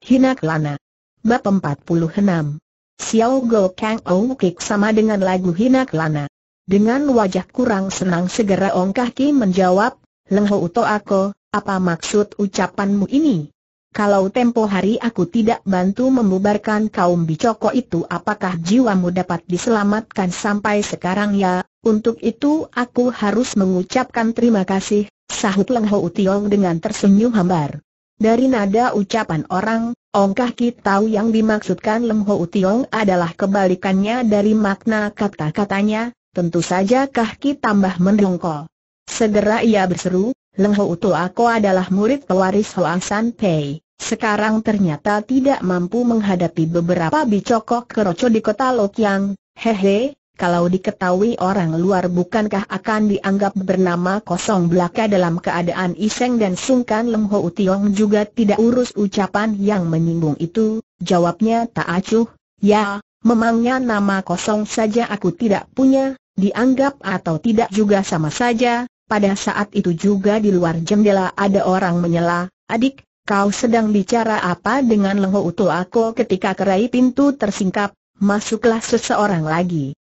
Hina Kelana. Bab 46. Xiao Go Kang Ou Kik sama dengan lagu Hina Kelana. Dengan wajah kurang senang segera Ong Kah Ki menjawab, Leng Ho Uto Ako, apa maksud ucapanmu ini? Kalau tempo hari aku tidak bantu membubarkan kaum bicoko itu apakah jiwamu dapat diselamatkan sampai sekarang ya? Untuk itu aku harus mengucapkan terima kasih, sahut Leng Ho Utiong dengan tersenyum hambar. Dari nada ucapan orang, Ong Kah tahu yang dimaksudkan Lem Ho Tiong adalah kebalikannya dari makna kata-katanya, tentu saja Kah tambah mendongkol. Segera ia berseru, Lem Ho Tu aku adalah murid pewaris Hoa San Pei. Sekarang ternyata tidak mampu menghadapi beberapa bicokok keroco di kota Lokiang, hehe, kalau diketahui orang luar bukankah akan dianggap bernama kosong belaka dalam keadaan iseng dan sungkan Lem Ho Utiong juga tidak urus ucapan yang menyinggung itu, jawabnya tak acuh, ya, memangnya nama kosong saja aku tidak punya, dianggap atau tidak juga sama saja, pada saat itu juga di luar jendela ada orang menyela, adik, kau sedang bicara apa dengan Leng Ho Utiong ketika kerai pintu tersingkap, masuklah seseorang lagi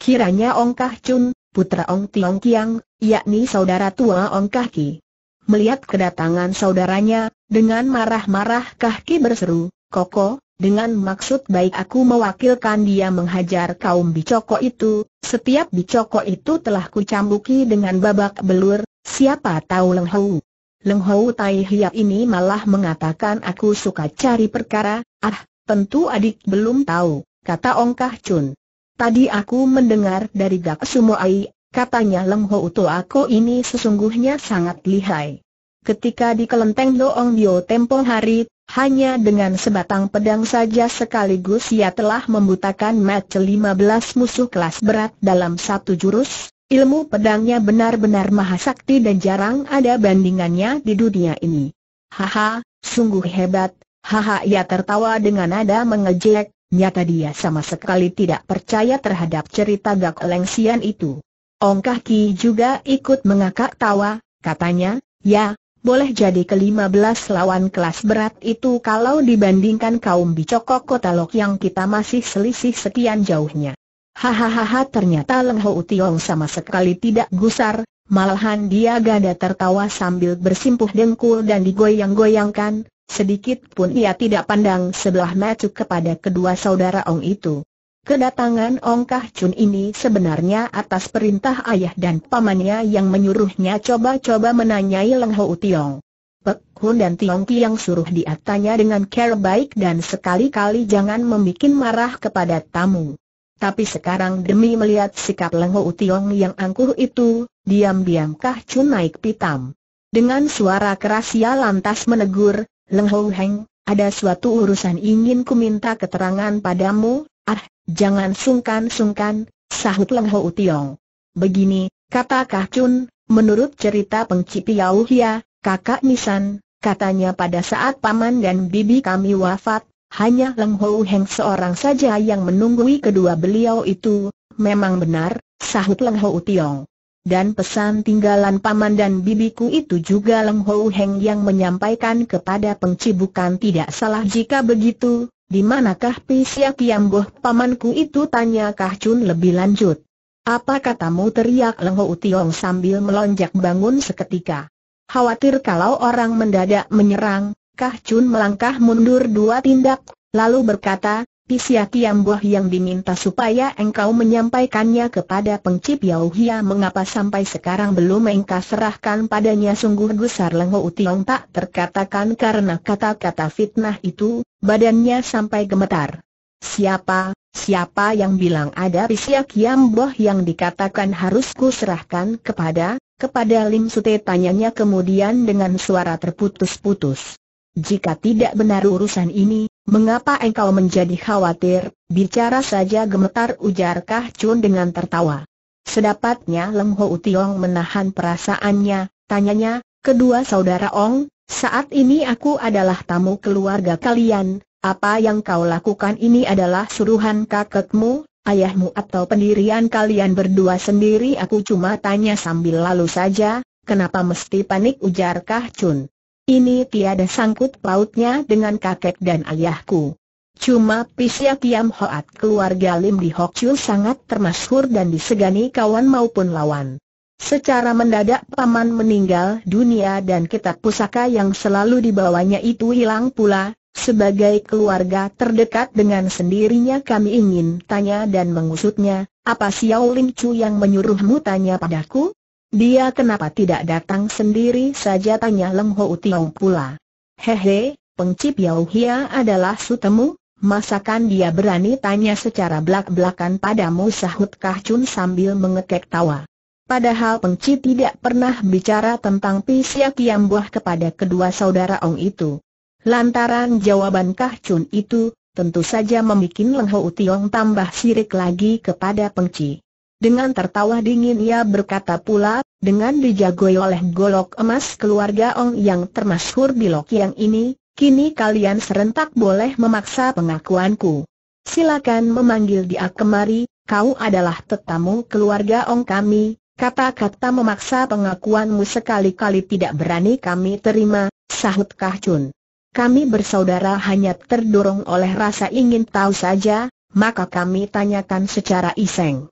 kiranya Ong Kah Chun, putra Ong Tiong Kiang, yakni saudara tua Ong Kah Ki. Melihat kedatangan saudaranya, dengan marah-marah Kah Ki berseru, Koko, dengan maksud baik aku mewakilkan dia menghajar kaum bicoko itu, setiap bicoko itu telah kucambuki dengan babak belur, siapa tahu Leng Hou. Leng Hou Tai Hia ini malah mengatakan aku suka cari perkara, ah, tentu adik belum tahu, kata Ong Kah Chun. Tadi aku mendengar dari Gak Sumoai, katanya Leng Ho Uto aku ini sesungguhnya sangat lihai. Ketika di kelenteng Doong Bio tempo hari, hanya dengan sebatang pedang saja sekaligus ia telah membutakan match 15 musuh kelas berat dalam satu jurus, ilmu pedangnya benar-benar mahasakti dan jarang ada bandingannya di dunia ini. Haha, sungguh hebat, haha ia tertawa dengan nada mengejek, Nyata dia sama sekali tidak percaya terhadap cerita Gak Lengsian itu. Ong Kah Ki juga ikut mengakak tawa, katanya, ya, boleh jadi kelima belas lawan kelas berat itu kalau dibandingkan kaum bicokok kota Lok yang kita masih selisih sekian jauhnya. Hahaha ternyata Leng Ho Utiong sama sekali tidak gusar, malahan dia gada tertawa sambil bersimpuh dengkul dan digoyang-goyangkan, Sedikit pun ia tidak pandang sebelah mata kepada kedua saudara Ong itu. Kedatangan Ong Kah Chun ini sebenarnya atas perintah ayah dan pamannya yang menyuruhnya coba-coba menanyai Leng Ho Tiong. Pek Hun dan Tiong yang suruh dia tanya dengan care baik dan sekali-kali jangan membuat marah kepada tamu. Tapi sekarang demi melihat sikap Leng Ho Tiong yang angkuh itu, diam-diam Kah Chun naik pitam. Dengan suara keras ia lantas menegur, Leng Hou Heng, ada suatu urusan ingin ku minta keterangan padamu, ah, jangan sungkan-sungkan, sahut Leng Hou Tiong. Begini, kata Kah Chun, menurut cerita pengcipi Piau Hia, kakak Nisan, katanya pada saat paman dan bibi kami wafat, hanya Leng Hou Heng seorang saja yang menunggui kedua beliau itu, memang benar, sahut Leng Hou Tiong. Dan pesan tinggalan paman dan bibiku itu juga Leng Hou Heng yang menyampaikan kepada pengcibukan tidak salah jika begitu, di manakah Kiam Goh pamanku itu tanya Kah Chun lebih lanjut. Apa katamu teriak Leng Hou Tiong sambil melonjak bangun seketika. Khawatir kalau orang mendadak menyerang, Kah Chun melangkah mundur dua tindak, lalu berkata, kiam Kiamboh yang diminta supaya engkau menyampaikannya kepada pengcip Yauhia mengapa sampai sekarang belum engkau serahkan padanya sungguh gusar Lengo Utiong tak terkatakan karena kata-kata fitnah itu, badannya sampai gemetar. Siapa, siapa yang bilang ada kiam Kiamboh yang dikatakan harus serahkan kepada, kepada Lim Sute tanyanya kemudian dengan suara terputus-putus. Jika tidak benar urusan ini, Mengapa engkau menjadi khawatir, bicara saja gemetar ujar Kah Chun dengan tertawa. Sedapatnya Leng Ho Utiong menahan perasaannya, tanyanya, kedua saudara Ong, saat ini aku adalah tamu keluarga kalian, apa yang kau lakukan ini adalah suruhan kakekmu, ayahmu atau pendirian kalian berdua sendiri aku cuma tanya sambil lalu saja, kenapa mesti panik ujar Kah Chun. Ini tiada sangkut pautnya dengan kakek dan ayahku. Cuma Pisya Tiam Hoat keluarga Lim di Hok sangat termasyhur dan disegani kawan maupun lawan. Secara mendadak paman meninggal dunia dan kitab pusaka yang selalu dibawanya itu hilang pula, sebagai keluarga terdekat dengan sendirinya kami ingin tanya dan mengusutnya, apa Xiao Lim Chu yang menyuruhmu tanya padaku? Dia kenapa tidak datang sendiri saja tanya Leng Ho Tiong pula. Hehe, pengcip Yau Hia adalah sutemu, masakan dia berani tanya secara belak-belakan padamu sahut Kah Chun sambil mengekek tawa. Padahal pengcip tidak pernah bicara tentang Pisya yang buah kepada kedua saudara Ong itu. Lantaran jawaban Kah Chun itu, tentu saja membuat Leng Ho Tiong tambah sirik lagi kepada pengcip. Dengan tertawa dingin ia berkata pula, dengan dijagoi oleh golok emas keluarga Ong yang termasyhur di Lok yang ini, kini kalian serentak boleh memaksa pengakuanku. Silakan memanggil dia kemari, kau adalah tetamu keluarga Ong kami, kata-kata memaksa pengakuanmu sekali-kali tidak berani kami terima, sahut Kah Chun. Kami bersaudara hanya terdorong oleh rasa ingin tahu saja, maka kami tanyakan secara iseng.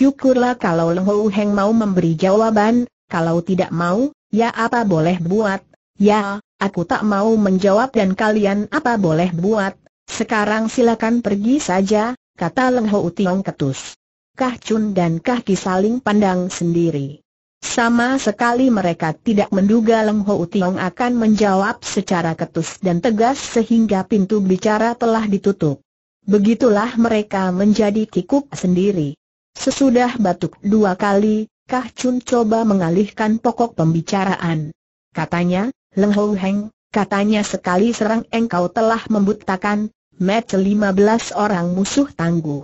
Syukurlah kalau Lehou Heng mau memberi jawaban, kalau tidak mau, ya apa boleh buat? Ya, aku tak mau menjawab dan kalian apa boleh buat? Sekarang silakan pergi saja, kata Leng Hou Tiong Ketus. Kah Chun dan Kah Ki saling pandang sendiri. Sama sekali mereka tidak menduga Leng Ho Tiong akan menjawab secara ketus dan tegas sehingga pintu bicara telah ditutup. Begitulah mereka menjadi kikuk sendiri. Sesudah batuk dua kali, Kah Chun coba mengalihkan pokok pembicaraan. Katanya, Leng Hou Heng, katanya sekali serang engkau telah membutakan, match 15 orang musuh tangguh.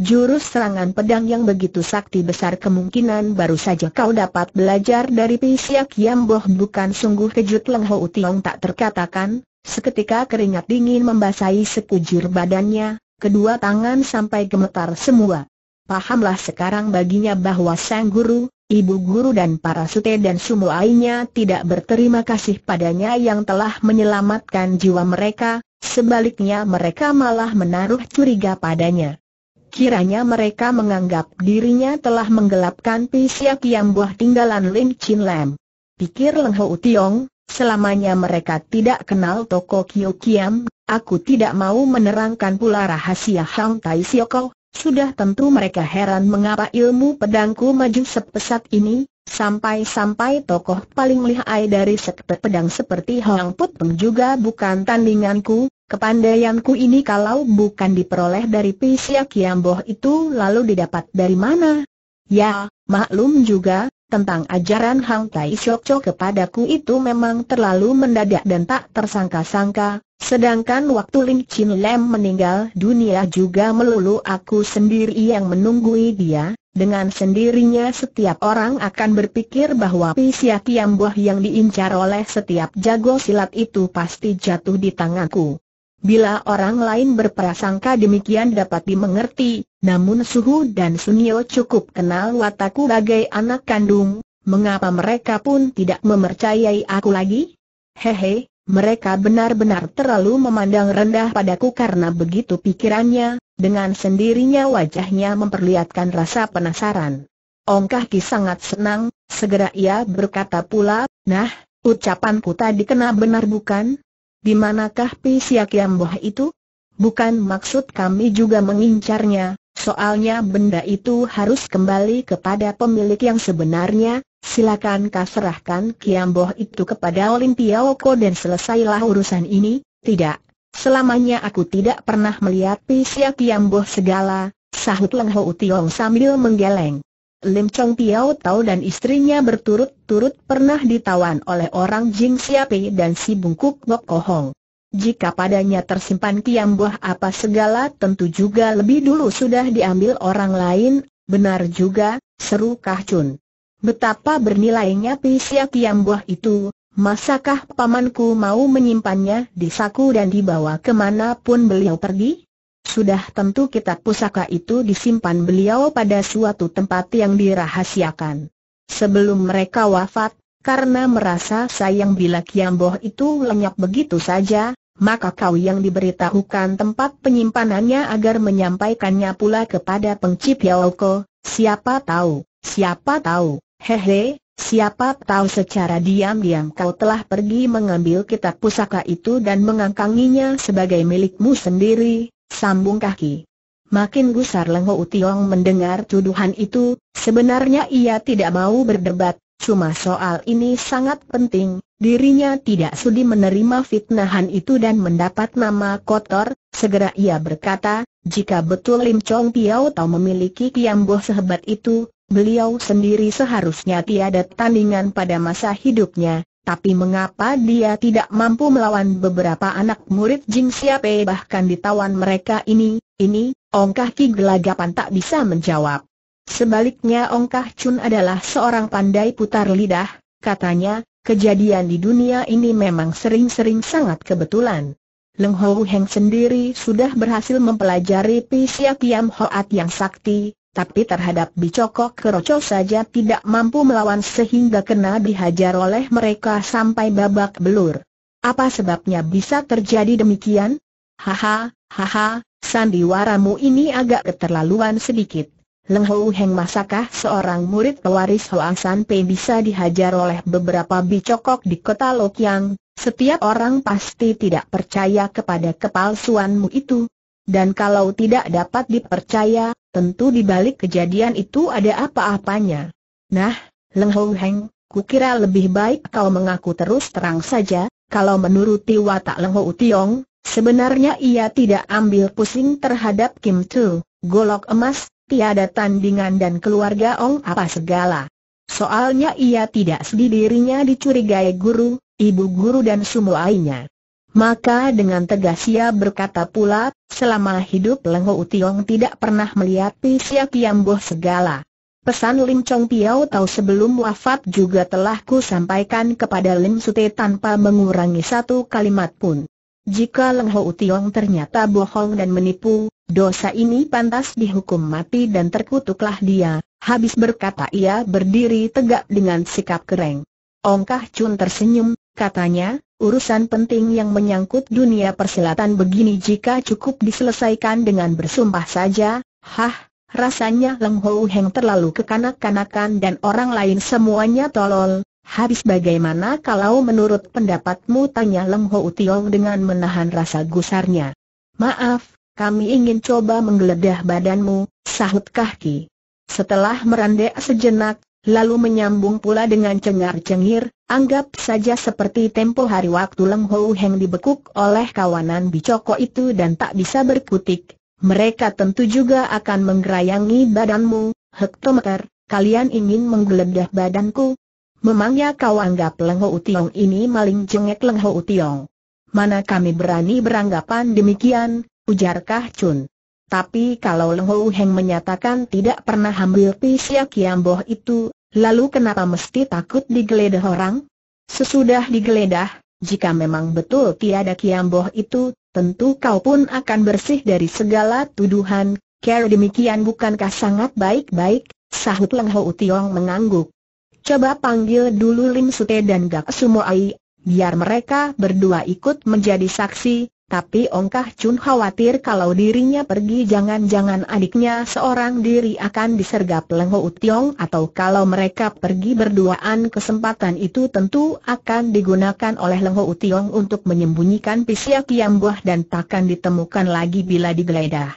Jurus serangan pedang yang begitu sakti besar kemungkinan baru saja kau dapat belajar dari Pisiak Boh. bukan sungguh kejut Leng Hou Tiong tak terkatakan, seketika keringat dingin membasahi sekujur badannya, kedua tangan sampai gemetar semua pahamlah sekarang baginya bahwa sang guru, ibu guru dan para sute dan sumuainya tidak berterima kasih padanya yang telah menyelamatkan jiwa mereka, sebaliknya mereka malah menaruh curiga padanya. Kiranya mereka menganggap dirinya telah menggelapkan pisiak yang buah tinggalan Lin Chin Lam. Pikir Leng Ho Tiong, selamanya mereka tidak kenal toko Kyo Kiam, aku tidak mau menerangkan pula rahasia Hang Tai Siokoh. Sudah tentu mereka heran mengapa ilmu pedangku maju sepesat ini, sampai-sampai tokoh paling lihai dari sekte pedang seperti Hoang Put Peng juga bukan tandinganku, kepandaianku ini kalau bukan diperoleh dari Pisya Kiamboh itu lalu didapat dari mana? Ya, maklum juga, tentang ajaran Hang Tai Shok Cho kepadaku itu memang terlalu mendadak dan tak tersangka-sangka, sedangkan waktu Lim Chin Lam meninggal dunia juga melulu aku sendiri yang menunggui dia, dengan sendirinya setiap orang akan berpikir bahwa Pisya Kiam Boh yang diincar oleh setiap jago silat itu pasti jatuh di tanganku. Bila orang lain berprasangka demikian dapat dimengerti, namun Suhu dan Sunio cukup kenal watakku bagai anak kandung, mengapa mereka pun tidak memercayai aku lagi? Hehe, mereka benar-benar terlalu memandang rendah padaku karena begitu pikirannya, dengan sendirinya wajahnya memperlihatkan rasa penasaran. Ong Kahki sangat senang, segera ia berkata pula, Nah, ucapanku tadi kena benar bukan? Di manakah Pisiak Yamboh itu? Bukan maksud kami juga mengincarnya, Soalnya benda itu harus kembali kepada pemilik yang sebenarnya, silakan kau serahkan Kiamboh itu kepada Olimpiaoko dan selesailah urusan ini, tidak. Selamanya aku tidak pernah melihat Pisia Kiamboh segala, sahut Leng Ho Tiong sambil menggeleng. Lim Chong Piao Tau dan istrinya berturut-turut pernah ditawan oleh orang Jing Siapi dan si bungkuk Ngok Kohong. Jika padanya tersimpan kiam buah apa segala tentu juga lebih dulu sudah diambil orang lain, benar juga, seru Chun. Betapa bernilainya pisya kiam buah itu, masakah pamanku mau menyimpannya di saku dan dibawa pun beliau pergi? Sudah tentu kitab pusaka itu disimpan beliau pada suatu tempat yang dirahasiakan. Sebelum mereka wafat, karena merasa sayang bila buah itu lenyap begitu saja, maka kau yang diberitahukan tempat penyimpanannya agar menyampaikannya pula kepada pengcip Yaoko, siapa tahu, siapa tahu, hehe, siapa tahu secara diam-diam kau telah pergi mengambil kitab pusaka itu dan mengangkanginya sebagai milikmu sendiri, sambung kaki. Makin gusar Lengho Utiong mendengar tuduhan itu, sebenarnya ia tidak mau berdebat, Cuma soal ini sangat penting, dirinya tidak sudi menerima fitnahan itu dan mendapat nama kotor, segera ia berkata, jika betul Lim Chong Piao tahu memiliki Kiambo sehebat itu, beliau sendiri seharusnya tiada tandingan pada masa hidupnya, tapi mengapa dia tidak mampu melawan beberapa anak murid Jing Siapai bahkan ditawan mereka ini, ini, ongkah Ki Gelagapan tak bisa menjawab. Sebaliknya Ong Kah Chun adalah seorang pandai putar lidah, katanya, kejadian di dunia ini memang sering-sering sangat kebetulan. Leng Ho Heng sendiri sudah berhasil mempelajari Pisya Kiam Hoat yang sakti, tapi terhadap Bicokok Keroco saja tidak mampu melawan sehingga kena dihajar oleh mereka sampai babak belur. Apa sebabnya bisa terjadi demikian? Haha, haha, sandiwaramu ini agak keterlaluan sedikit. Leng Hou Heng masakah seorang murid pewaris Hoa San Pei bisa dihajar oleh beberapa bicokok di kota Lokiang, setiap orang pasti tidak percaya kepada kepalsuanmu itu. Dan kalau tidak dapat dipercaya, tentu di balik kejadian itu ada apa-apanya. Nah, Leng Hou Heng, kukira lebih baik kau mengaku terus terang saja, kalau menuruti watak Leng Hou Tiong, sebenarnya ia tidak ambil pusing terhadap Kim Tu, golok emas, tiada tandingan dan keluarga Ong apa segala. Soalnya ia tidak sedih dirinya dicurigai guru, ibu guru dan semua sumuainya. Maka dengan tegas ia berkata pula, selama hidup Lengho Utiong tidak pernah melihat Pisia Kiamboh segala. Pesan Lim Chong Piao tahu sebelum wafat juga telah ku sampaikan kepada Lim Sute tanpa mengurangi satu kalimat pun. Jika Leng Ho Utiong ternyata bohong dan menipu, dosa ini pantas dihukum mati dan terkutuklah dia, habis berkata ia berdiri tegak dengan sikap Ong kah Chun tersenyum, katanya, urusan penting yang menyangkut dunia persilatan begini jika cukup diselesaikan dengan bersumpah saja, hah, rasanya Leng Ho Heng terlalu kekanak-kanakan dan orang lain semuanya tolol, Habis bagaimana kalau menurut pendapatmu tanya Lem Ho Utiong dengan menahan rasa gusarnya. Maaf, kami ingin coba menggeledah badanmu, sahut kaki. Setelah merandek sejenak, lalu menyambung pula dengan cengar-cengir, anggap saja seperti tempo hari waktu Lem Ho Heng dibekuk oleh kawanan bicoko itu dan tak bisa berkutik. Mereka tentu juga akan menggerayangi badanmu, hektometer, kalian ingin menggeledah badanku, Memangnya kau anggap Leng utiong ini maling jengek Leng utiong? Mana kami berani beranggapan demikian, ujar Kah Chun. Tapi kalau Leng Ho menyatakan tidak pernah ambil pisau Kiamboh itu, lalu kenapa mesti takut digeledah orang? Sesudah digeledah, jika memang betul tiada Kiamboh itu, tentu kau pun akan bersih dari segala tuduhan, Kira demikian bukankah sangat baik-baik, sahut Leng utiong mengangguk. Coba panggil dulu Lim Sute dan Gak Sumoai, biar mereka berdua ikut menjadi saksi, tapi Ongkah Chun khawatir kalau dirinya pergi jangan-jangan adiknya seorang diri akan disergap Leng Ho Tiong atau kalau mereka pergi berduaan kesempatan itu tentu akan digunakan oleh Leng Ho Tiong untuk menyembunyikan pisia kiam buah dan takkan ditemukan lagi bila digeledah.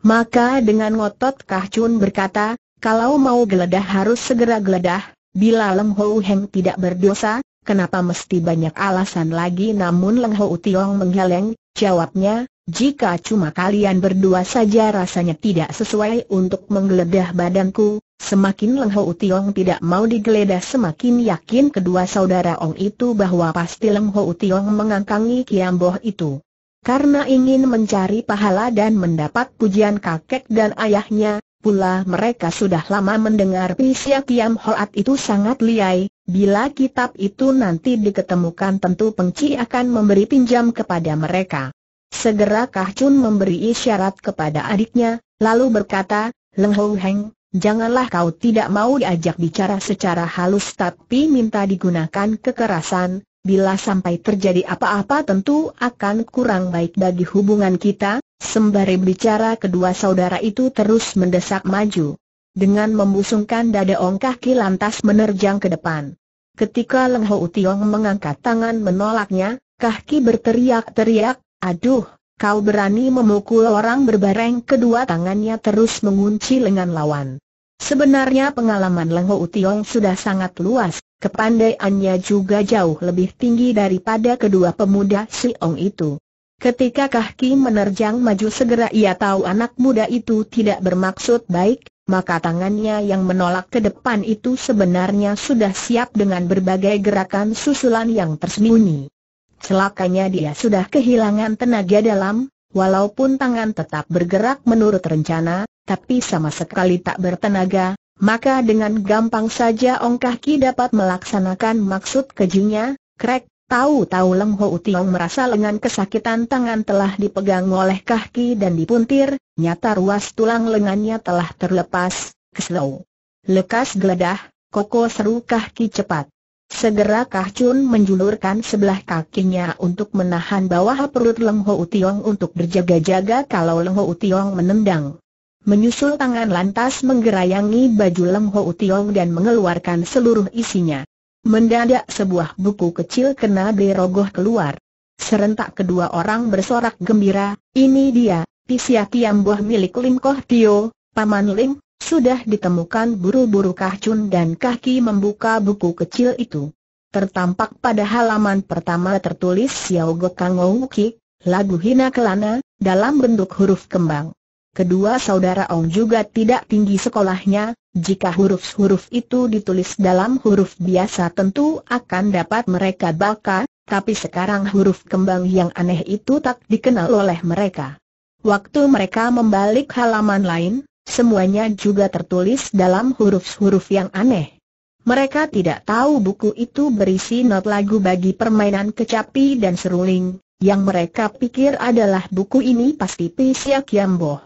Maka dengan ngotot Kah Chun berkata, kalau mau geledah harus segera geledah, Bila Leng Hou Heng tidak berdosa, kenapa mesti banyak alasan lagi namun Leng Hou Tiong menggeleng, jawabnya, jika cuma kalian berdua saja rasanya tidak sesuai untuk menggeledah badanku, semakin Leng Hou Tiong tidak mau digeledah semakin yakin kedua saudara Ong itu bahwa pasti Leng Hou Tiong mengangkangi Kiam Boh itu. Karena ingin mencari pahala dan mendapat pujian kakek dan ayahnya, Pula mereka sudah lama mendengar Pisya Kiam Hoat itu sangat liai, bila kitab itu nanti diketemukan tentu Pengci akan memberi pinjam kepada mereka. Segera Kahcun memberi isyarat kepada adiknya, lalu berkata, Leng Hou Heng, janganlah kau tidak mau diajak bicara secara halus tapi minta digunakan kekerasan, bila sampai terjadi apa-apa tentu akan kurang baik bagi hubungan kita, Sembari bicara kedua saudara itu terus mendesak maju. Dengan membusungkan dada Ong kaki lantas menerjang ke depan. Ketika Leng Ho Tiong mengangkat tangan menolaknya, kaki berteriak-teriak, aduh, kau berani memukul orang berbareng kedua tangannya terus mengunci lengan lawan. Sebenarnya pengalaman Leng Ho Tiong sudah sangat luas, kepandaiannya juga jauh lebih tinggi daripada kedua pemuda Si Ong itu. Ketika kaki menerjang maju segera ia tahu anak muda itu tidak bermaksud baik, maka tangannya yang menolak ke depan itu sebenarnya sudah siap dengan berbagai gerakan susulan yang tersembunyi. Celakanya dia sudah kehilangan tenaga dalam, walaupun tangan tetap bergerak menurut rencana, tapi sama sekali tak bertenaga, maka dengan gampang saja ong dapat melaksanakan maksud kejunya, krek, Tahu-tahu Leng Ho Tiong merasa lengan kesakitan tangan telah dipegang oleh kaki dan dipuntir, nyata ruas tulang lengannya telah terlepas, keslow. Lekas geledah, koko seru kaki cepat. Segera Kah Chun menjulurkan sebelah kakinya untuk menahan bawah perut Leng Ho Tiong untuk berjaga-jaga kalau Leng Ho Tiong menendang. Menyusul tangan lantas menggerayangi baju Leng Ho Tiong dan mengeluarkan seluruh isinya. Mendadak sebuah buku kecil kena berogoh keluar. Serentak kedua orang bersorak gembira, ini dia, pisiaki yang buah milik Lim Koh Tio, Paman Lim, sudah ditemukan buru-buru Kahcun dan kaki membuka buku kecil itu. Tertampak pada halaman pertama tertulis Xiao Gokang Ki, lagu Hina Kelana, dalam bentuk huruf kembang. Kedua saudara Ong juga tidak tinggi sekolahnya, jika huruf-huruf itu ditulis dalam huruf biasa tentu akan dapat mereka baca, tapi sekarang huruf kembang yang aneh itu tak dikenal oleh mereka. Waktu mereka membalik halaman lain, semuanya juga tertulis dalam huruf-huruf yang aneh. Mereka tidak tahu buku itu berisi not lagu bagi permainan kecapi dan seruling, yang mereka pikir adalah buku ini pasti Pisiak Yambo.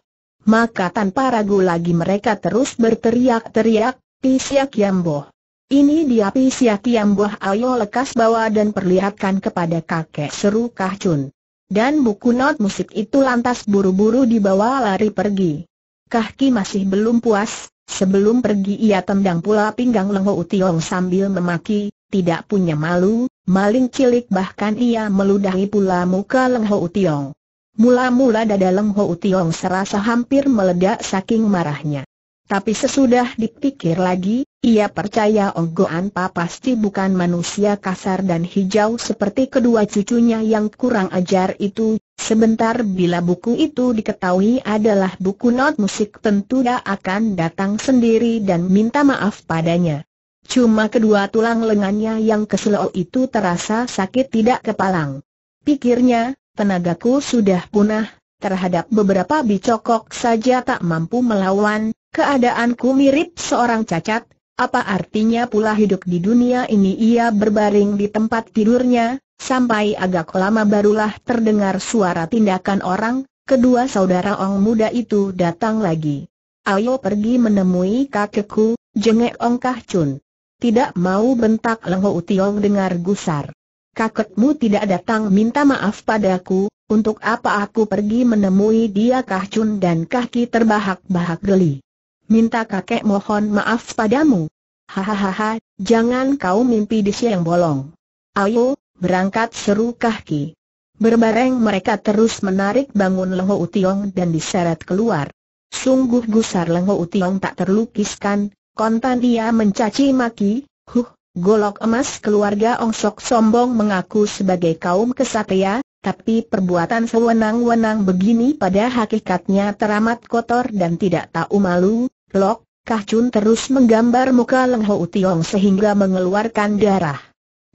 Maka tanpa ragu lagi mereka terus berteriak-teriak, Pisya Kiamboh. Ini dia Pisya Kiamboh ayo lekas bawa dan perlihatkan kepada kakek seru Kahcun. Dan buku not musik itu lantas buru-buru dibawa lari pergi. Kahki masih belum puas, sebelum pergi ia tendang pula pinggang Lengho Utiong sambil memaki, tidak punya malu, maling cilik bahkan ia meludahi pula muka Lengho Utiong. Mula-mula dada Leng Ho Utiong serasa hampir meledak saking marahnya. Tapi sesudah dipikir lagi, ia percaya Ong Goan Pa pasti bukan manusia kasar dan hijau seperti kedua cucunya yang kurang ajar itu. Sebentar bila buku itu diketahui adalah buku not musik tentu dia akan datang sendiri dan minta maaf padanya. Cuma kedua tulang lengannya yang keselau itu terasa sakit tidak kepalang. Pikirnya, Tenagaku sudah punah, terhadap beberapa bicokok saja tak mampu melawan, keadaanku mirip seorang cacat, apa artinya pula hidup di dunia ini ia berbaring di tempat tidurnya, sampai agak lama barulah terdengar suara tindakan orang, kedua saudara Ong muda itu datang lagi. Ayo pergi menemui kakekku, jengek Ong Kah Chun. Tidak mau bentak Leng Ho Tiong dengar gusar kakekmu tidak datang minta maaf padaku, untuk apa aku pergi menemui dia kahcun dan kaki terbahak-bahak geli. Minta kakek mohon maaf padamu. Hahaha, jangan kau mimpi di siang bolong. Ayo, berangkat seru kaki. Berbareng mereka terus menarik bangun Lengho Utiong dan diseret keluar. Sungguh gusar Lengho Utiong tak terlukiskan, kontan dia mencaci maki, huh, Golok emas keluarga Ong sok sombong mengaku sebagai kaum kesatria, tapi perbuatan sewenang-wenang begini pada hakikatnya teramat kotor dan tidak tahu malu, Lok, Kah Chun terus menggambar muka Leng Ho Tiong sehingga mengeluarkan darah.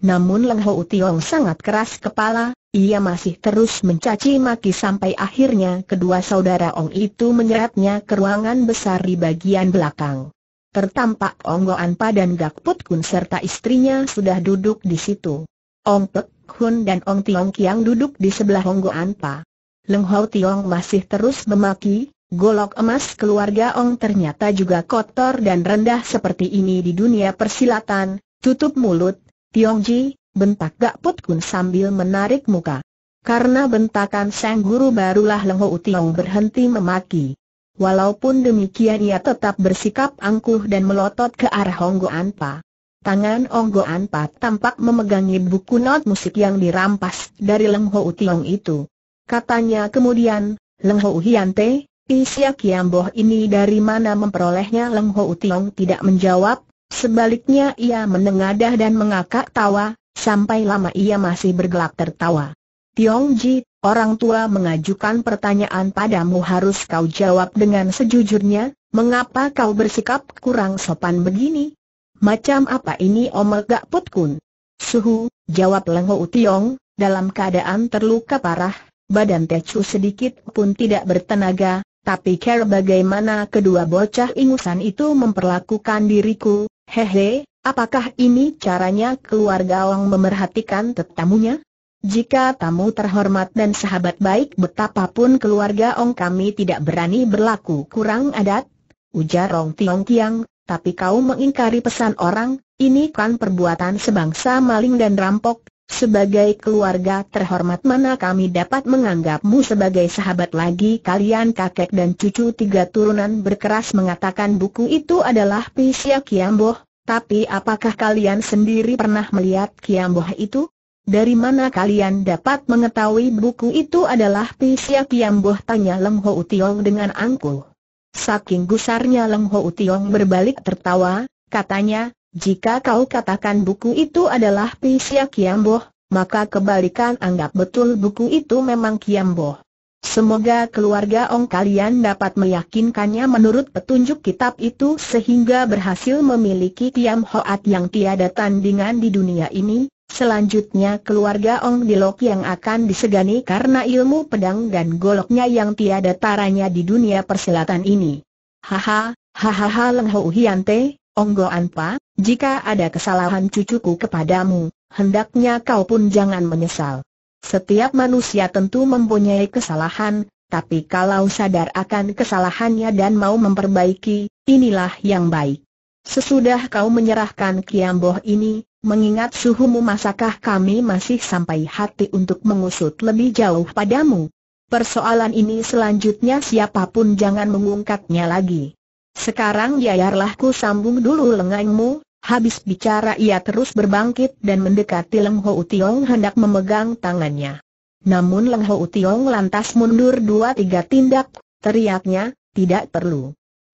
Namun Leng Ho Tiong sangat keras kepala, ia masih terus mencaci maki sampai akhirnya kedua saudara Ong itu menyeretnya ke ruangan besar di bagian belakang tertampak Onggo Anpa dan Gak Put Kun serta istrinya sudah duduk di situ. Ong Pek Hun dan Ong Tiong Kiang duduk di sebelah Onggo Pa. Leng Hau Tiong masih terus memaki, golok emas keluarga Ong ternyata juga kotor dan rendah seperti ini di dunia persilatan, tutup mulut, Tiong Ji, bentak Gak Put Kun sambil menarik muka. Karena bentakan sang guru barulah Leng Hau Tiong berhenti memaki. Walaupun demikian ia tetap bersikap angkuh dan melotot ke arah Honggo Anpa. Tangan Honggo Anpa tampak memegangi buku not musik yang dirampas dari Leng Ho Tiong itu. Katanya kemudian, Leng Ho Hian Te, Isya Boh ini dari mana memperolehnya Leng Ho Tiong tidak menjawab, sebaliknya ia menengadah dan mengakak tawa, sampai lama ia masih bergelak tertawa. Tiong Tiongji, orang tua mengajukan pertanyaan padamu harus kau jawab dengan sejujurnya, mengapa kau bersikap kurang sopan begini? Macam apa ini omel Gak Put Kun? Suhu, jawab Lengho Tiong, dalam keadaan terluka parah, badan techu sedikit pun tidak bertenaga, tapi care bagaimana kedua bocah ingusan itu memperlakukan diriku, hehe, apakah ini caranya keluarga Wang memerhatikan tetamunya? Jika tamu terhormat dan sahabat baik betapapun keluarga Ong kami tidak berani berlaku kurang adat, ujar Rong Tiong Tiang, tapi kau mengingkari pesan orang, ini kan perbuatan sebangsa maling dan rampok, sebagai keluarga terhormat mana kami dapat menganggapmu sebagai sahabat lagi kalian kakek dan cucu tiga turunan berkeras mengatakan buku itu adalah Pisya Kiamboh, tapi apakah kalian sendiri pernah melihat Kiamboh itu? Dari mana kalian dapat mengetahui buku itu adalah Pisya Kiamboh tanya Leng Ho Tiong dengan angkuh. Saking gusarnya Leng Ho Tiong berbalik tertawa, katanya, jika kau katakan buku itu adalah Pisya Kiamboh, maka kebalikan anggap betul buku itu memang Kiamboh. Semoga keluarga Ong kalian dapat meyakinkannya menurut petunjuk kitab itu sehingga berhasil memiliki Kiam Hoat yang tiada tandingan di dunia ini, Selanjutnya keluarga Ong Dilok yang akan disegani karena ilmu pedang dan goloknya yang tiada taranya di dunia persilatan ini. Haha, hahaha Leng Hou Hiante, Ong Go Anpa, jika ada kesalahan cucuku kepadamu, hendaknya kau pun jangan menyesal. Setiap manusia tentu mempunyai kesalahan, tapi kalau sadar akan kesalahannya dan mau memperbaiki, inilah yang baik. Sesudah kau menyerahkan Kiamboh ini, Mengingat suhumu masakah kami masih sampai hati untuk mengusut lebih jauh padamu? Persoalan ini selanjutnya siapapun jangan mengungkatnya lagi. Sekarang biarlah ku sambung dulu lenganmu, habis bicara ia terus berbangkit dan mendekati Leng Ho Tiong hendak memegang tangannya. Namun Leng Ho Tiong lantas mundur dua tiga tindak, teriaknya, tidak perlu.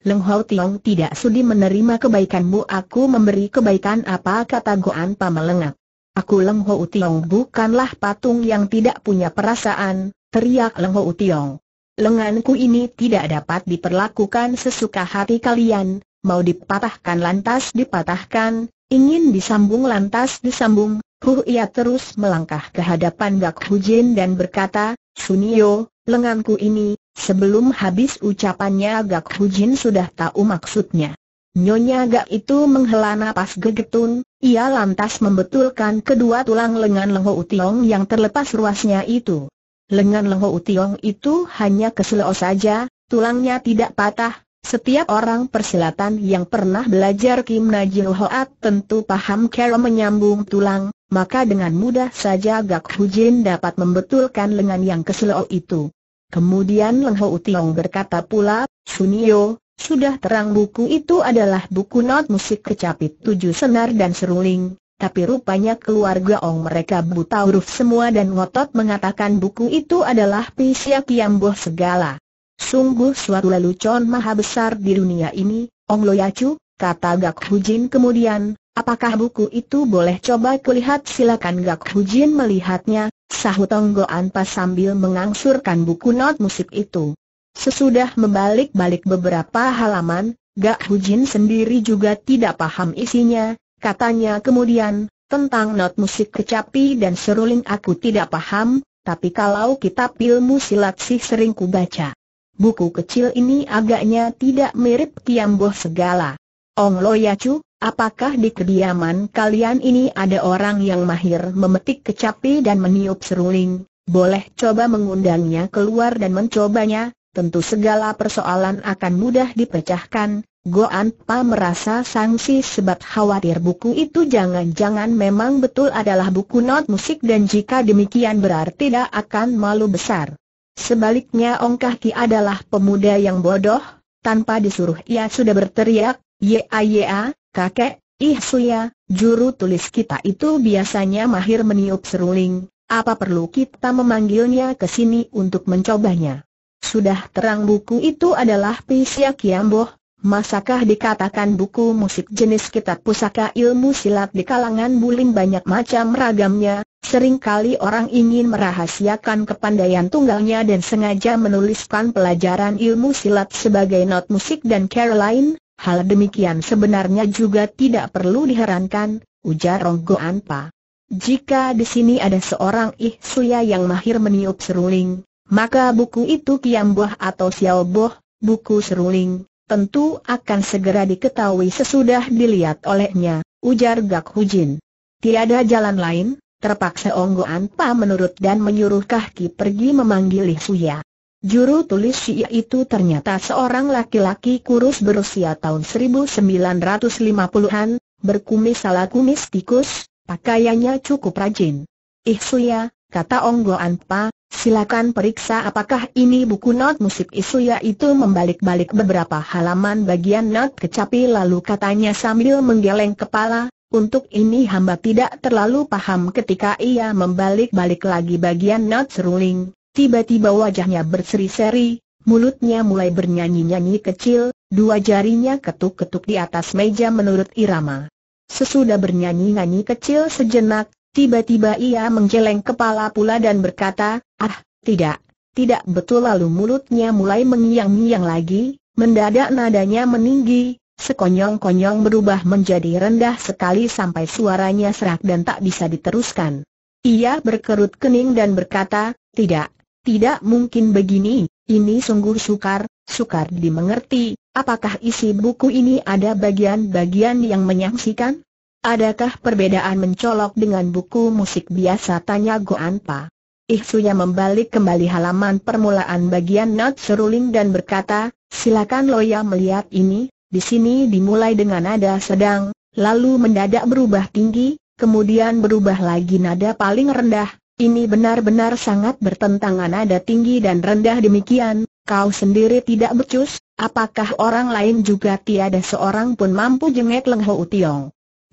Leng Hau Tiong tidak sudi menerima kebaikanmu aku memberi kebaikan apa kata Goan melengak. Aku Leng Hau Tiong bukanlah patung yang tidak punya perasaan, teriak Leng Hau Tiong. Lenganku ini tidak dapat diperlakukan sesuka hati kalian, mau dipatahkan lantas dipatahkan, ingin disambung lantas disambung, Huh ia terus melangkah ke hadapan Gak Hujin dan berkata, Sunio, lenganku ini, Sebelum habis ucapannya Gak Hujin sudah tahu maksudnya. Nyonya Gak itu menghela napas gegetun, ia lantas membetulkan kedua tulang lengan Lengho Utiong yang terlepas ruasnya itu. Lengan Lengho Utiong itu hanya keselio saja, tulangnya tidak patah. Setiap orang persilatan yang pernah belajar Kim Najil Hoat tentu paham cara menyambung tulang, maka dengan mudah saja Gak Hujin dapat membetulkan lengan yang keselio itu. Kemudian Leng Ho Tiong berkata pula, Sunio, sudah terang buku itu adalah buku not musik kecapit tujuh senar dan seruling, tapi rupanya keluarga Ong mereka buta huruf semua dan ngotot mengatakan buku itu adalah Pisya Kiamboh segala. Sungguh suatu lelucon maha besar di dunia ini, Ong Loyacu, kata Gak Hujin kemudian, apakah buku itu boleh coba kulihat silakan Gak Hujin melihatnya, sahut Tonggo Anpa sambil mengangsurkan buku not musik itu. Sesudah membalik-balik beberapa halaman, Gak Hujin sendiri juga tidak paham isinya, katanya kemudian, tentang not musik kecapi dan seruling aku tidak paham, tapi kalau kitab ilmu silat sih sering baca. Buku kecil ini agaknya tidak mirip Kiamboh segala. Ong lo ya Cuk, Apakah di kediaman kalian ini ada orang yang mahir memetik kecapi dan meniup seruling? Boleh coba mengundangnya keluar dan mencobanya, tentu segala persoalan akan mudah dipecahkan. Goan Pa merasa sangsi sebab khawatir buku itu jangan-jangan memang betul adalah buku not musik dan jika demikian berarti tidak akan malu besar. Sebaliknya Ong Kah Ki adalah pemuda yang bodoh, tanpa disuruh ia sudah berteriak, ya ya, Kakek, Ih Suya, juru tulis kita itu biasanya mahir meniup seruling, apa perlu kita memanggilnya ke sini untuk mencobanya? Sudah terang buku itu adalah Pisya Kiamboh, masakah dikatakan buku musik jenis kitab pusaka ilmu silat di kalangan buling banyak macam ragamnya, seringkali orang ingin merahasiakan kepandaian tunggalnya dan sengaja menuliskan pelajaran ilmu silat sebagai not musik dan Caroline, Hal demikian sebenarnya juga tidak perlu diherankan, ujar Ronggo Anpa. Jika di sini ada seorang ihsuya yang mahir meniup seruling, maka buku itu Kiamboh atau Boh, buku seruling, tentu akan segera diketahui sesudah dilihat olehnya, ujar Gak Hujin. Tiada jalan lain, terpaksa Onggo Anpa menurut dan menyuruh Kahki pergi memanggil Ihsuya. Juru tulis Syiah itu ternyata seorang laki-laki kurus berusia tahun 1950-an, berkumis ala kumis tikus, pakaiannya cukup rajin. Ih eh, Suya, kata Ong Goan Anpa, silakan periksa apakah ini buku not musik eh, Suya itu membalik-balik beberapa halaman bagian not kecapi lalu katanya sambil menggeleng kepala, untuk ini hamba tidak terlalu paham ketika ia membalik-balik lagi bagian not seruling, Tiba-tiba wajahnya berseri-seri, mulutnya mulai bernyanyi-nyanyi kecil, dua jarinya ketuk-ketuk di atas meja menurut irama. Sesudah bernyanyi-nyanyi kecil sejenak, tiba-tiba ia menggeleng kepala pula dan berkata, ah, tidak, tidak betul lalu mulutnya mulai mengiang-ngiang lagi, mendadak nadanya meninggi, sekonyong-konyong berubah menjadi rendah sekali sampai suaranya serak dan tak bisa diteruskan. Ia berkerut kening dan berkata, tidak, tidak mungkin begini, ini sungguh sukar, sukar dimengerti, apakah isi buku ini ada bagian-bagian yang menyaksikan? Adakah perbedaan mencolok dengan buku musik biasa tanya Goanpa? Ihsunya membalik kembali halaman permulaan bagian not seruling dan berkata, silakan Loya melihat ini, di sini dimulai dengan nada sedang, lalu mendadak berubah tinggi, kemudian berubah lagi nada paling rendah, ini benar-benar sangat bertentangan ada tinggi dan rendah demikian, kau sendiri tidak becus, apakah orang lain juga tiada seorang pun mampu jengek Leng Ho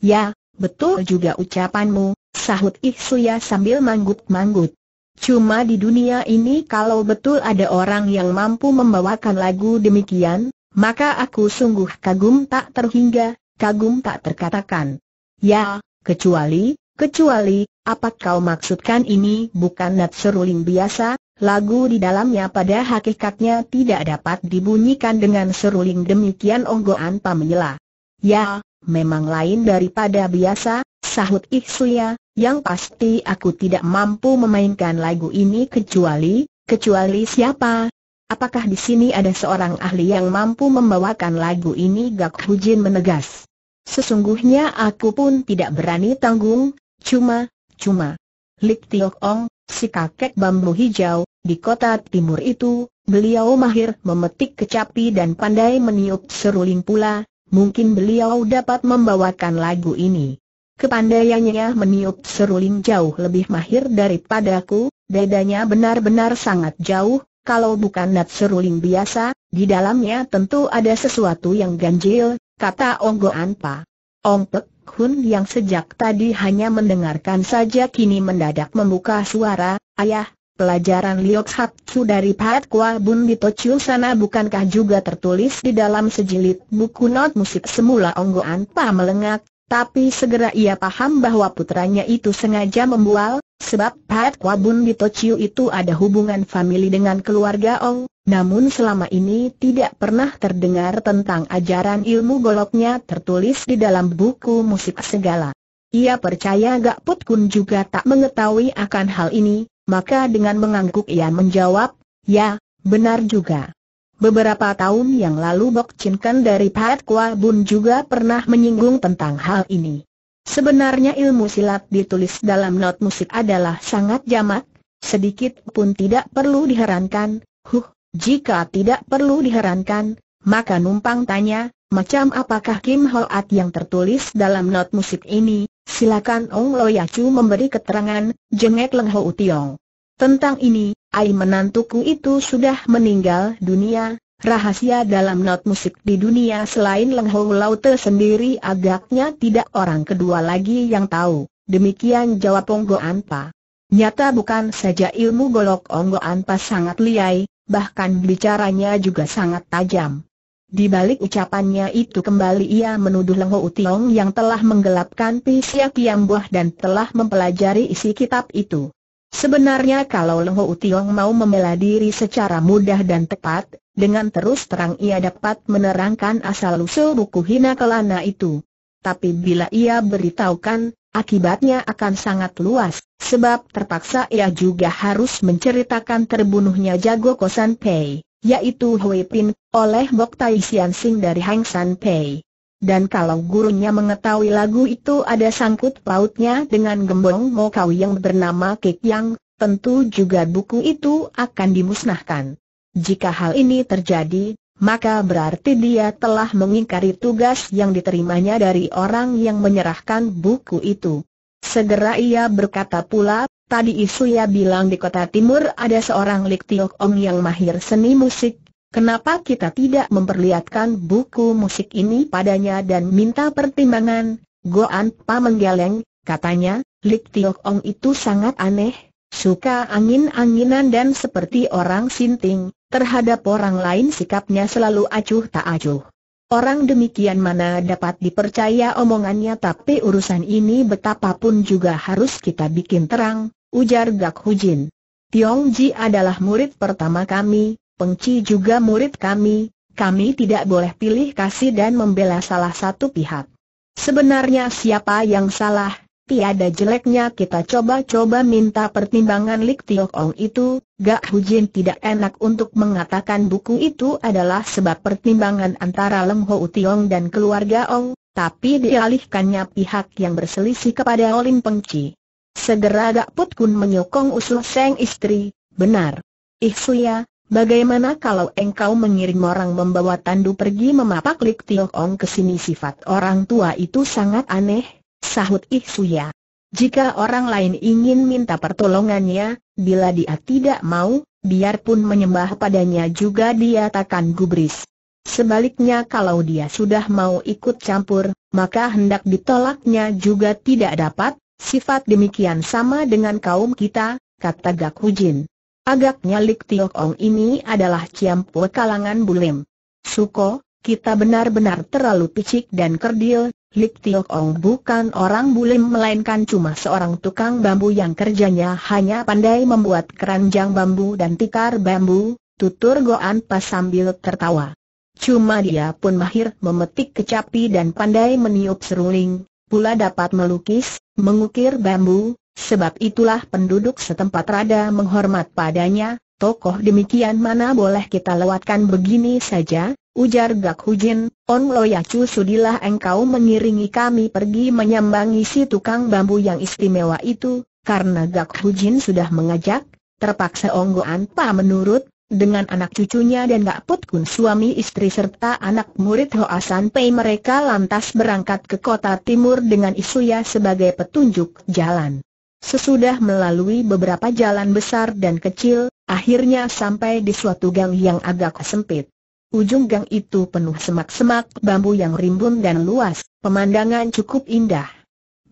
Ya, betul juga ucapanmu, sahut Ik Suya sambil manggut-manggut. Cuma di dunia ini kalau betul ada orang yang mampu membawakan lagu demikian, maka aku sungguh kagum tak terhingga, kagum tak terkatakan. Ya, kecuali, Kecuali, apa kau maksudkan ini bukan seruling biasa, lagu di dalamnya pada hakikatnya tidak dapat dibunyikan dengan seruling demikian onggoan menyela. Ya, memang lain daripada biasa, sahut Iksuya, yang pasti aku tidak mampu memainkan lagu ini kecuali, kecuali siapa? Apakah di sini ada seorang ahli yang mampu membawakan lagu ini Gak Hujin menegas. Sesungguhnya aku pun tidak berani tanggung, Cuma, cuma. Lik Tiok Ong, si kakek bambu hijau, di kota timur itu, beliau mahir memetik kecapi dan pandai meniup seruling pula, mungkin beliau dapat membawakan lagu ini. Kepandaiannya meniup seruling jauh lebih mahir daripadaku, Dadanya benar-benar sangat jauh, kalau bukan nat seruling biasa, di dalamnya tentu ada sesuatu yang ganjil, kata Onggo Anpa. Ongpek, Hun yang sejak tadi hanya mendengarkan saja kini mendadak membuka suara, Ayah, pelajaran Liok Hatsu dari Pat Kwa Bun di Tochu sana bukankah juga tertulis di dalam sejilid buku not musik semula Onggo Anpa melengak, tapi segera ia paham bahwa putranya itu sengaja membual, sebab Pat Wabun di Tochiu itu ada hubungan famili dengan keluarga Ong, namun selama ini tidak pernah terdengar tentang ajaran ilmu goloknya tertulis di dalam buku musik segala. Ia percaya Gak Put Kun juga tak mengetahui akan hal ini, maka dengan mengangguk ia menjawab, ya, benar juga. Beberapa tahun yang lalu Bok Chin Ken dari Pat Kua Bun juga pernah menyinggung tentang hal ini. Sebenarnya ilmu silat ditulis dalam not musik adalah sangat jamak, sedikit pun tidak perlu diherankan, huh, jika tidak perlu diherankan, maka numpang tanya, macam apakah Kim Hoat yang tertulis dalam not musik ini, silakan Ong Loyacu memberi keterangan, jengek Leng Ho Tiong. Tentang ini, Ai menantuku itu sudah meninggal dunia, rahasia dalam not musik di dunia selain Leng laut Laute sendiri agaknya tidak orang kedua lagi yang tahu. Demikian jawab Onggo Anpa. Nyata bukan saja ilmu golok Onggo Anpa sangat liai, bahkan bicaranya juga sangat tajam. Di balik ucapannya itu kembali ia menuduh Leng Hou Tiong yang telah menggelapkan pisya pisia buah dan telah mempelajari isi kitab itu. Sebenarnya kalau Leho Utiong mau membela diri secara mudah dan tepat, dengan terus terang ia dapat menerangkan asal-usul buku Hina Kelana itu. Tapi bila ia beritahukan, akibatnya akan sangat luas, sebab terpaksa ia juga harus menceritakan terbunuhnya jago kosan Pei, yaitu Hui Pin, oleh Bok Tai Sian Sing dari Hang San Pei. Dan kalau gurunya mengetahui lagu itu ada sangkut pautnya dengan gembong Mokau yang bernama Kek Yang, tentu juga buku itu akan dimusnahkan. Jika hal ini terjadi, maka berarti dia telah mengingkari tugas yang diterimanya dari orang yang menyerahkan buku itu. Segera ia berkata pula, tadi Isuya bilang di kota timur ada seorang Lik Tiok Om yang mahir seni musik, Kenapa kita tidak memperlihatkan buku musik ini padanya dan minta pertimbangan? Goan Pa menggeleng, katanya, Lik Tiok Ong itu sangat aneh, suka angin-anginan dan seperti orang sinting, terhadap orang lain sikapnya selalu acuh tak acuh. Orang demikian mana dapat dipercaya omongannya tapi urusan ini betapapun juga harus kita bikin terang, ujar Gak Hujin. Tiong Ji adalah murid pertama kami, Pengci juga murid kami, kami tidak boleh pilih kasih dan membela salah satu pihak. Sebenarnya siapa yang salah, tiada jeleknya kita coba-coba minta pertimbangan Lik Tiok Ong itu, Gak Hujin tidak enak untuk mengatakan buku itu adalah sebab pertimbangan antara Leng Ho Tiong dan keluarga Ong, tapi dialihkannya pihak yang berselisih kepada Olin Pengci. Segera Gak Put Kun menyokong usul Seng istri, benar. Ih Suya, Bagaimana kalau engkau mengirim orang membawa tandu pergi memapak Lik Tiok Ong ke sini sifat orang tua itu sangat aneh, sahut Ih Suya. Jika orang lain ingin minta pertolongannya, bila dia tidak mau, biarpun menyembah padanya juga dia takkan gubris. Sebaliknya kalau dia sudah mau ikut campur, maka hendak ditolaknya juga tidak dapat, sifat demikian sama dengan kaum kita, kata Gak Hujin. Agaknya Lik Tiok Ong ini adalah Ciampu kalangan Bulim. Suko, kita benar-benar terlalu picik dan kerdil, Lik Tiok Ong bukan orang Bulim melainkan cuma seorang tukang bambu yang kerjanya hanya pandai membuat keranjang bambu dan tikar bambu, tutur Goan Pas sambil tertawa. Cuma dia pun mahir memetik kecapi dan pandai meniup seruling, pula dapat melukis, mengukir bambu, Sebab itulah penduduk setempat rada menghormat padanya, tokoh demikian mana boleh kita lewatkan begini saja, ujar Gak Hujin, On Loyacu sudilah engkau mengiringi kami pergi menyambangi si tukang bambu yang istimewa itu, karena Gak Hujin sudah mengajak, terpaksa Onggo Anpa menurut, dengan anak cucunya dan Gak Put Kun suami istri serta anak murid Hoasan Pei mereka lantas berangkat ke kota timur dengan Isuya sebagai petunjuk jalan. Sesudah melalui beberapa jalan besar dan kecil, akhirnya sampai di suatu gang yang agak sempit. Ujung gang itu penuh semak-semak bambu yang rimbun dan luas, pemandangan cukup indah.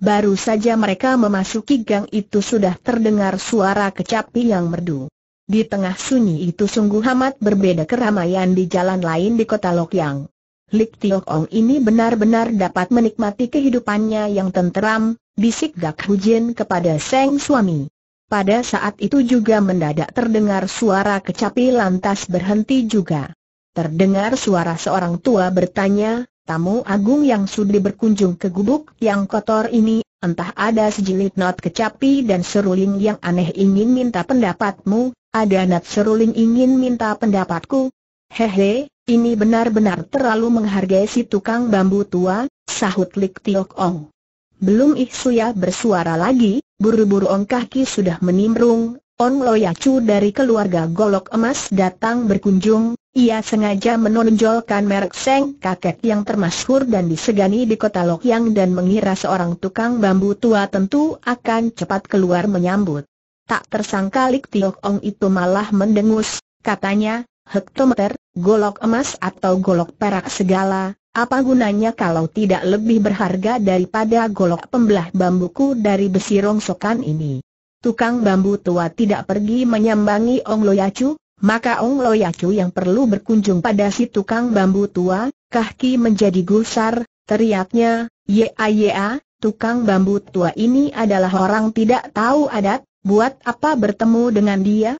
Baru saja mereka memasuki gang itu sudah terdengar suara kecapi yang merdu. Di tengah sunyi itu sungguh amat berbeda keramaian di jalan lain di kota Lokyang. Lik Tio Ong ini benar-benar dapat menikmati kehidupannya yang tenteram, bisik Gak Hujin kepada Seng suami. Pada saat itu juga mendadak terdengar suara kecapi lantas berhenti juga. Terdengar suara seorang tua bertanya, tamu agung yang sudah berkunjung ke gubuk yang kotor ini, entah ada sejilid not kecapi dan seruling yang aneh ingin minta pendapatmu, ada not seruling ingin minta pendapatku, Hehe, ini benar-benar terlalu menghargai si tukang bambu tua, sahut Lik Tiok Ong. Belum Ih Suya bersuara lagi, buru-buru Ong Kaki sudah menimbrung, On Loyacu dari keluarga Golok Emas datang berkunjung, ia sengaja menonjolkan merek Seng kakek yang termasyhur dan disegani di kota Lokyang dan mengira seorang tukang bambu tua tentu akan cepat keluar menyambut. Tak tersangka Lik Tiok Ong itu malah mendengus, katanya, hektometer, golok emas atau golok perak segala, apa gunanya kalau tidak lebih berharga daripada golok pembelah bambuku dari besi rongsokan ini. Tukang bambu tua tidak pergi menyambangi Ong Loyacu, maka Ong Loyacu yang perlu berkunjung pada si tukang bambu tua, kaki menjadi gusar, teriaknya, ya ya, tukang bambu tua ini adalah orang tidak tahu adat, buat apa bertemu dengan dia?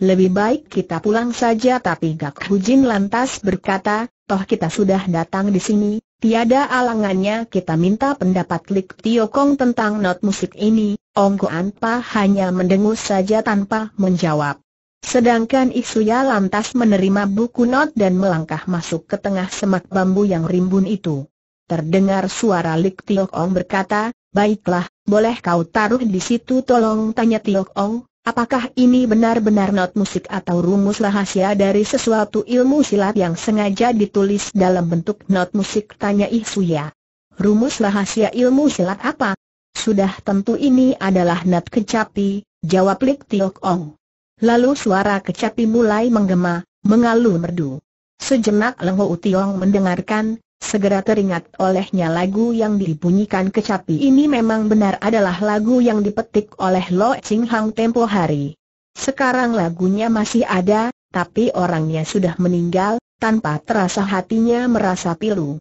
Lebih baik kita pulang saja tapi Gak Hujin lantas berkata, toh kita sudah datang di sini, tiada alangannya kita minta pendapat Lik Tio Kong tentang not musik ini, Ongko Pa hanya mendengus saja tanpa menjawab. Sedangkan Isuya lantas menerima buku not dan melangkah masuk ke tengah semak bambu yang rimbun itu. Terdengar suara Lik Tio Kong berkata, baiklah, boleh kau taruh di situ tolong tanya Tio Kong, Apakah ini benar-benar not musik atau rumus rahasia dari sesuatu ilmu silat yang sengaja ditulis dalam bentuk not musik? Tanya Isuya. Rumus rahasia ilmu silat apa? Sudah tentu ini adalah not kecapi, jawab Lik Tiok Ong. Lalu suara kecapi mulai menggema, mengalu merdu. Sejenak Lengho Ho mendengarkan, Segera teringat olehnya lagu yang dibunyikan kecapi ini memang benar adalah lagu yang dipetik oleh Lo Ching Hang tempo hari. Sekarang lagunya masih ada, tapi orangnya sudah meninggal, tanpa terasa hatinya merasa pilu.